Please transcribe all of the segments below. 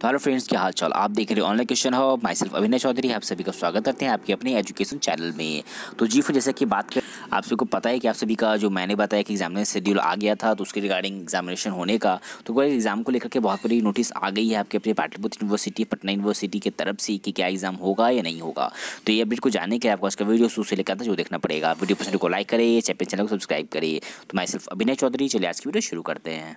तो hello friends क्या हाल चाल आप देख रहे हो ऑनलाइन क्वेश्चन हो माई सेल्फ अभिनय चौधरी आप सभी का स्वागत करते हैं आपके अपने एजुकेशन चैनल में तो जी फिर जैसा कि बात कर आप सभी को पता है कि आप सभी का जो मैंने बताया कि एग्जामिनेशन शेड्यूल आ गया था तो उसके रिगार्डिंग एग्जामिनेशन होने का तो कोई एग्ज़ाम को लेकर के बहुत बड़ी नोटिस आ गई है आपके अपने पाटलिपुत्र यूनिवर्सिटी पटना यूनिवर्सिटी की तरफ से कि क्या एग्ज़ाम होगा या नहीं होगा तो ये अपडेट को जानने के लिए आपको उसका वीडियो शुरू से लेकर था जो देखना पड़ेगा वीडियो पसंद को लाइक करिए चैपिन चैनल को सब्सक्राइब करिए तो माई सेल्फ अभिनय चौधरी चलिए आज की वीडियो शुरू करते हैं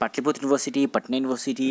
Patliputra university Patna university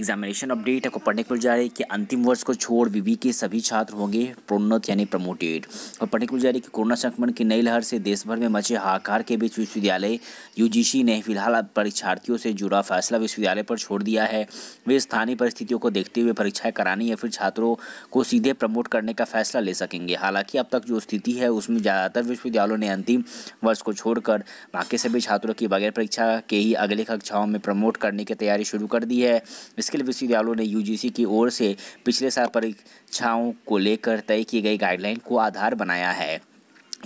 examination update आपको पढ़ने को मिल जा रही है कि अंतिम वर्ष को छोड़ विवी के सभी छात्र होंगे प्रोन्नत यानी प्रमोटेड और पढ़ने को मिल जा रही है कि कोरोना संक्रमण की नई लहर से देश भर में मचे हाहाकार के बीच विश्वविद्यालय यूजीसी ने फिलहाल परीक्षार्थियों से जुड़ा फैसला विश्वविद्यालय पर छोड़ दिया है वे स्थानीय परिस्थितियों को देखते हुए परीक्षाएं कराने या फिर छात्रों को सीधे प्रमोट करने का फैसला ले सकेंगे हालांकि अब तक जो स्थिति है उसमें ज़्यादातर विश्वविद्यालयों ने अंतिम वर्ष को छोड़कर बाकी सभी छात्रों की बगैर परीक्षा के ही अगले कक्षाओं में प्रमोट करने की तैयारी शुरू कर दी है इसके लिए विश्वविद्यालयों ने यू की ओर से पिछले साल परीक्षाओं को लेकर तय की गई गाइडलाइन को आधार बनाया है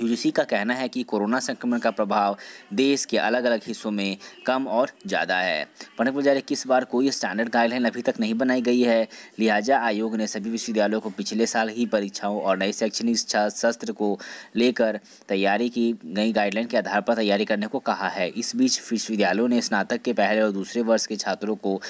यूजीसी का कहना है कि कोरोना संक्रमण का प्रभाव देश के अलग अलग हिस्सों में कम और ज़्यादा है पंडित जारी इक्कीस बार कोई स्टैंडर्ड गाइडलाइन अभी तक नहीं बनाई गई है लिहाजा आयोग ने सभी विश्वविद्यालयों को पिछले साल ही परीक्षाओं और नए शैक्षणिक शिक्षा शस्त्र को लेकर तैयारी की गई गाइडलाइन के आधार पर तैयारी करने को कहा है इस बीच विश्वविद्यालयों ने स्नातक के पहले और दूसरे वर्ष के छात्रों को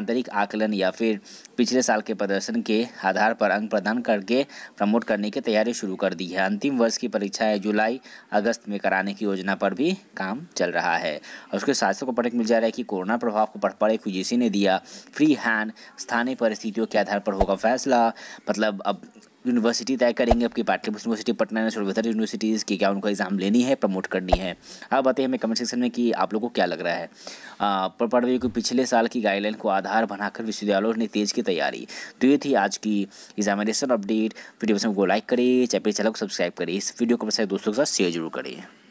आंतरिक आकलन या फिर पिछले साल के प्रदर्शन के आधार पर अंक प्रदान करके प्रमोट करने की तैयारी शुरू कर दी है अंतिम वर्ष की परीक्षाएँ है जुलाई अगस्त में कराने की योजना पर भी काम चल रहा है और उसके साथ साथ को पटक मिल जा रहा है कि कोरोना प्रभाव को पढ़ यूजीसी ने दिया फ्री हैंड स्थानीय परिस्थितियों के आधार पर होगा फैसला मतलब अब यूनिवर्सिटी तय करेंगे आपकी Patliputra university Patna university universities की क्या उनको एग्ज़ाम लेनी है प्रमोट करनी है आप बताइए हमें कमेंट सेक्शन में कि आप लोगों को क्या लग रहा है पढ़वे को पिछले साल की गाइडलाइन को आधार बनाकर विश्वविद्यालयों ने तेज की तैयारी तो ये थी आज की एग्जामिनेशन अपडेट वीडियो को लाइक चैपे चैनल को सब्सक्राइब करिए इस वीडियो को अपने दोस्तों के साथ शेयर जरूर करिए